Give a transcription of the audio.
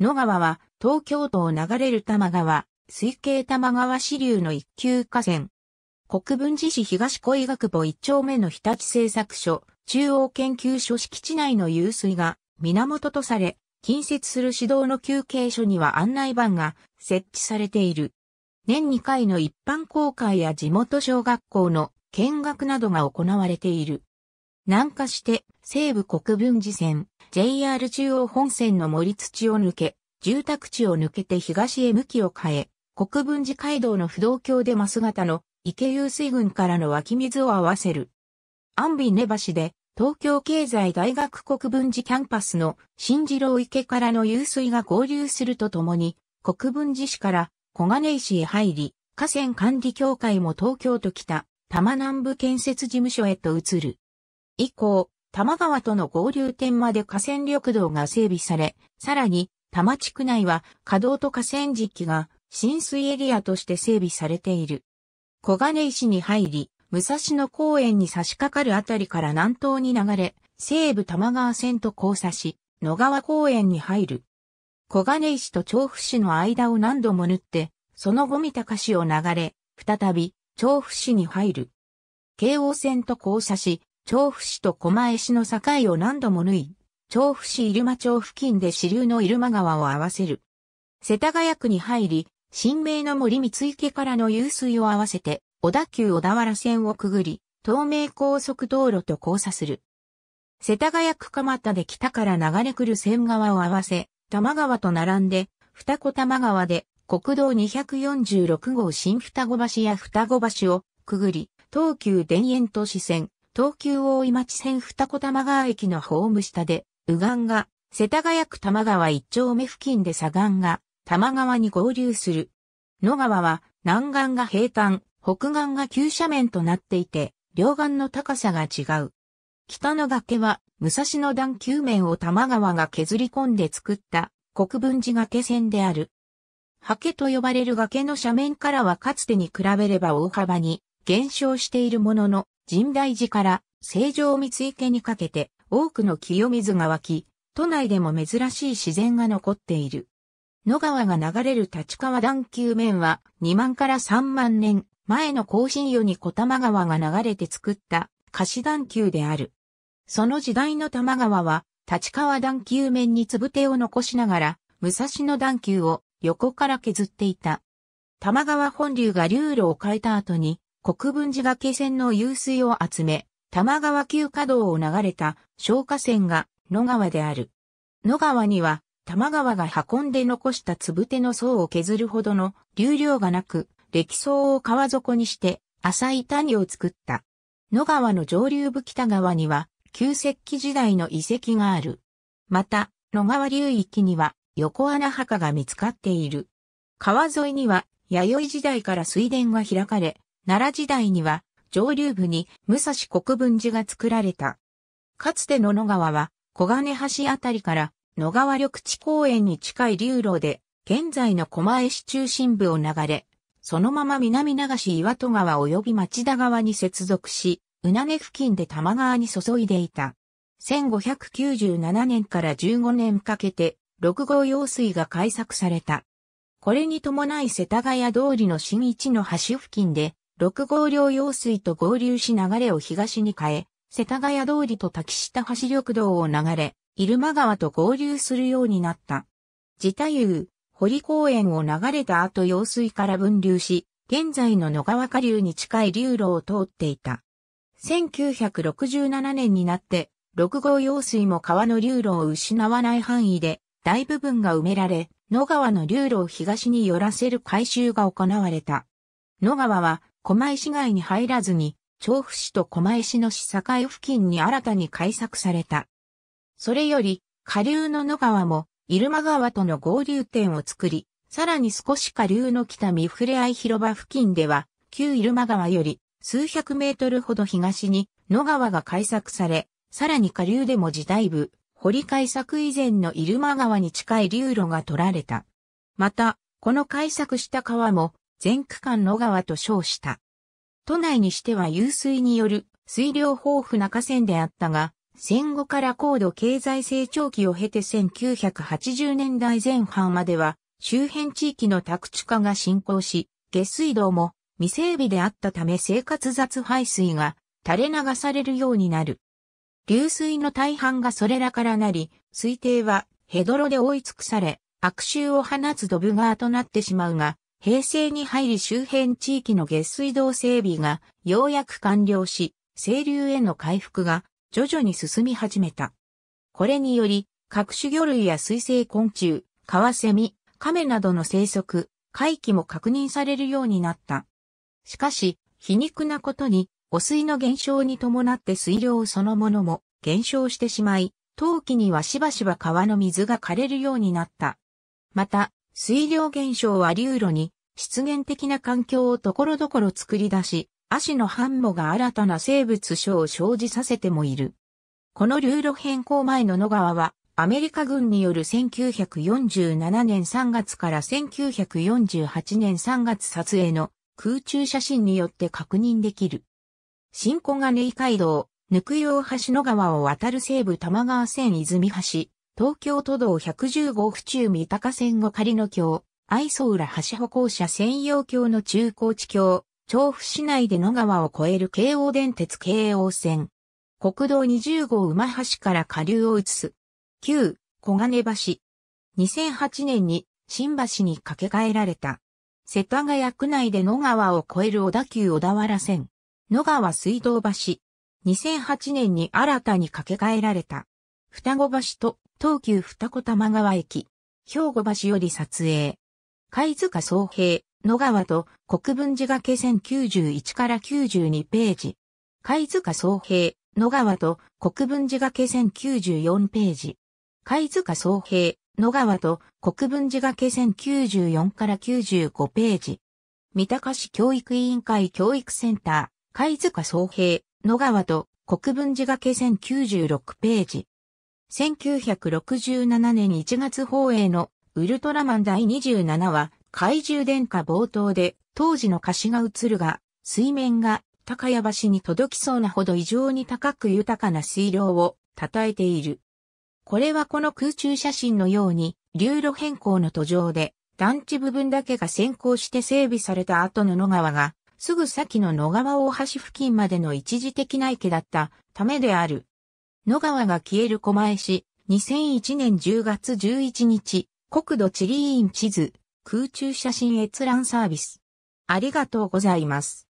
野川は東京都を流れる多摩川、水系多摩川支流の一級河川。国分寺市東恋学部一丁目の日立製作所、中央研究所敷地内の湧水が源とされ、近接する市道の休憩所には案内板が設置されている。年2回の一般公開や地元小学校の見学などが行われている。南下して西部国分寺線 JR 中央本線の森土を抜け、住宅地を抜けて東へ向きを変え、国分寺街道の不動橋で増姿型の池湧水群からの湧き水を合わせる。安備根橋で東京経済大学国分寺キャンパスの新次郎池からの湧水が合流するとともに、国分寺市から小金井市へ入り、河川管理協会も東京と北、多摩南部建設事務所へと移る。以降、多摩川との合流点まで河川緑道が整備され、さらに、多摩地区内は河道と河川敷が浸水エリアとして整備されている。小金井市に入り、武蔵野公園に差し掛かるあたりから南東に流れ、西部玉川線と交差し、野川公園に入る。小金井市と調布市の間を何度も縫って、その後三鷹市を流れ、再び調布市に入る。京王線と交差し、調布市と狛江市の境を何度も縫い、調布市入間町付近で支流の入間川を合わせる。世田谷区に入り、新名の森三池からの湧水を合わせて、小田急小田原線をくぐり、東名高速道路と交差する。世田谷区蒲田で北から流れ来る線川を合わせ、玉川と並んで、二子玉川で国道246号新双子橋や双子橋をくぐり、東急田園都市線、東急大井町線二子玉川駅のホーム下で、右岸が、世田谷区玉川一丁目付近で左岸が、玉川に合流する。野川は、南岸が平坦、北岸が急斜面となっていて、両岸の高さが違う。北の崖は、武蔵野段九面を玉川が削り込んで作った国分寺崖線である。ハケと呼ばれる崖の斜面からはかつてに比べれば大幅に減少しているものの、深大寺から成城三井家にかけて多くの清水が湧き、都内でも珍しい自然が残っている。野川が流れる立川段丘面は2万から3万年前の甲信よに小玉川が流れて作った貸し段丘である。その時代の玉川は立川段丘面につぶてを残しながら武蔵野段丘を横から削っていた。玉川本流が流路を変えた後に国分寺崖線の湧水を集め、玉川急河道を流れた消火線が野川である。野川には玉川が運んで残したつぶての層を削るほどの流量がなく、歴層を川底にして浅い谷を作った。野川の上流部北側には旧石器時代の遺跡がある。また、野川流域には横穴墓が見つかっている。川沿いには弥生時代から水田が開かれ、奈良時代には上流部に武蔵国分寺が作られた。かつて野野川は小金橋あたりから野川緑地公園に近い流路で現在の狛江市中心部を流れ、そのまま南流し岩戸川及び町田川に接続し、うなね付近で玉川に注いでいた。1597年から15年かけて、6号用水が開削された。これに伴い世田谷通りの新一の橋付近で、六号両用水と合流し流れを東に変え、世田谷通りと滝下橋緑道を流れ、入間川と合流するようになった。自太湯、堀公園を流れた後用水から分流し、現在の野川下流に近い流路を通っていた。1967年になって、六号用水も川の流路を失わない範囲で、大部分が埋められ、野川の流路を東に寄らせる改修が行われた。野川は狛江市街に入らずに、調布市と狛江市の市境付近に新たに開削された。それより、下流の野川も、入間川との合流点を作り、さらに少し下流の北見ふれあい広場付近では、旧入間川より数百メートルほど東に野川が開削され、さらに下流でも時代部、堀開削以前の入間川に近い流路が取られた。また、この開削した川も全区間野川と称した。都内にしては湧水による水量豊富な河川であったが、戦後から高度経済成長期を経て1980年代前半までは周辺地域の宅地化が進行し、下水道も未整備であったため生活雑排水が垂れ流されるようになる。流水の大半がそれらからなり、水底はヘドロで覆い尽くされ、悪臭を放つドブ川となってしまうが、平成に入り周辺地域の下水道整備がようやく完了し、清流への回復が徐々に進み始めた。これにより、各種魚類や水生昆虫、カワセミ、カメなどの生息、回帰も確認されるようになった。しかし、皮肉なことに、汚水の減少に伴って水量そのものも減少してしまい、冬季にはしばしば川の水が枯れるようになった。また、水量現象は流路に湿原的な環境をところどころ作り出し、足の反母が新たな生物所を生じさせてもいる。この流路変更前の野川は、アメリカ軍による1947年3月から1948年3月撮影の空中写真によって確認できる。新小金井街道、抜用橋野川を渡る西部玉川線泉橋、東京都道115府中三鷹線後仮の橋、愛想浦橋歩行者専用橋の中高地橋、調布市内で野川を越える京王電鉄京王線。国道20号馬橋から下流を移す。旧、小金橋。2008年に新橋に架け替えられた。世田谷区内で野川を越える小田急小田原線。野川水道橋。2008年に新たに架け替えられた。双子橋と東急二子玉川駅、兵庫橋より撮影。貝塚総平、野川と国分寺掛線91から92ページ。貝塚総平、野川と国分寺掛線94ページ。貝塚総平、野川と国分寺掛線94から95ページ。三鷹市教育委員会教育センター、貝塚総平、野川と国分寺掛線96ページ。1967年1月放映のウルトラマン第27話、怪獣殿下冒頭で当時の歌詞が映るが、水面が高屋橋に届きそうなほど異常に高く豊かな水量を称えている。これはこの空中写真のように、流路変更の途上で、団地部分だけが先行して整備された後の野川が、すぐ先の野川大橋付近までの一時的な池だったためである。野川が消える狛江市、2001年10月11日、国土地理院地図、空中写真閲覧サービス。ありがとうございます。